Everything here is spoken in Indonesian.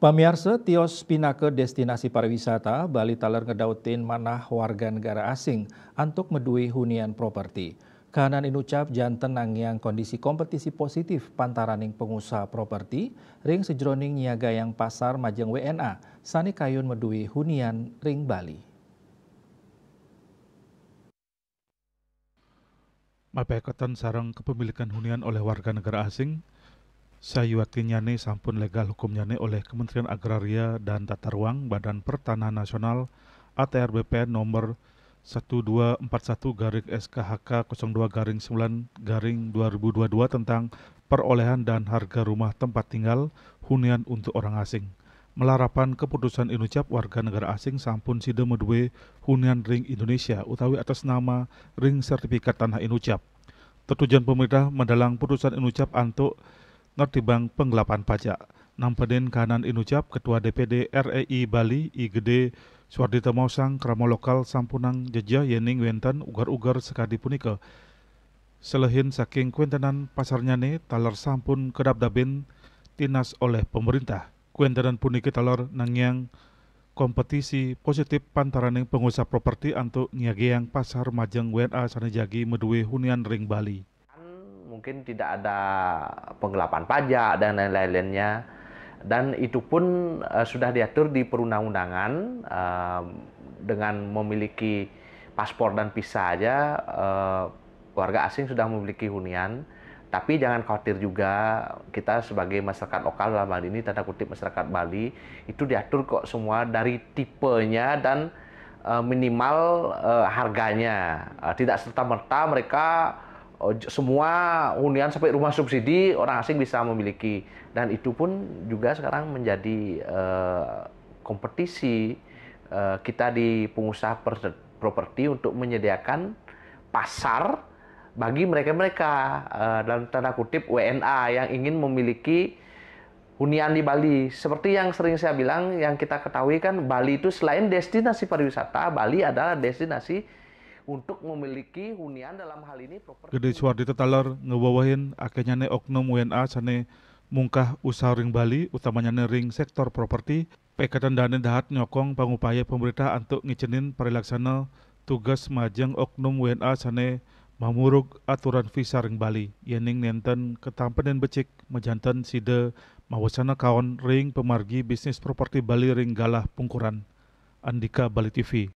Pemirsa Tios Pinake destinasi pariwisata Bali Taler ngedautin manah warga negara asing untuk medui hunian properti. Kahanan inucap tenang yang kondisi kompetisi positif pantaraning pengusaha properti, ring sejroning niaga yang pasar majeng WNA, sani kayun medui hunian ring Bali. Mapekatan sarang kepemilikan hunian oleh warga negara asing, saya yakin nyane sampun legal hukum nyane oleh Kementerian Agraria dan Tata Ruang Badan Pertanahan Nasional ATR BPN nomor 1241 garing SKHK 02 garing 9 garing 2022 tentang perolehan dan harga rumah tempat tinggal hunian untuk orang asing. Melarapan keputusan Inucap warga negara asing sampun sida medue hunian ring Indonesia utawi atas nama ring sertifikat tanah Inucap. Tertujuan pemerintah mendalang putusan Inucap antuk ngertibang penggelapan pajak. Nampeden kanan Inucap Ketua DPD REI Bali IGD Suardita mausang kramo lokal sampunang Jeja yening wenten ugar-ugar sekadi punika. Selehin saking kuentenan pasarnya ne, talar sampun kedap dabin tinas oleh pemerintah. Kuentenan punika talar nangyang kompetisi positif pantaraning pengusaha properti antuk nyagiang pasar majeng WNA sanejagi medue hunian ring Bali. Kan mungkin tidak ada penggelapan pajak dan lain-lainnya dan itu pun uh, sudah diatur di perundang-undangan uh, dengan memiliki paspor dan visa aja uh, warga asing sudah memiliki hunian tapi jangan khawatir juga kita sebagai masyarakat lokal dalam hal ini tanda kutip masyarakat Bali itu diatur kok semua dari tipenya dan uh, minimal uh, harganya uh, tidak serta merta mereka Oh, semua hunian sampai rumah subsidi orang asing bisa memiliki dan itu pun juga sekarang menjadi uh, kompetisi uh, kita di pengusaha properti untuk menyediakan pasar bagi mereka-mereka uh, dalam tanda kutip WNA yang ingin memiliki hunian di Bali. Seperti yang sering saya bilang, yang kita ketahui kan Bali itu selain destinasi pariwisata, Bali adalah destinasi untuk memiliki hunian dalam hal ini properti. Gede Suwardi tetaler ngebawahin akhirnya ne oknum WNA sane mungkah usaha ring Bali utamanya ne ring sektor properti pekatan dana dahat nyokong pengupaya pemerintah untuk ngicenin perilaksana tugas majeng oknum WNA sane mamuruk aturan visa ring Bali yening nenten ketampen dan becik mejantan sida mawasana kawan ring pemargi bisnis properti Bali ring galah pungkuran Andika Bali TV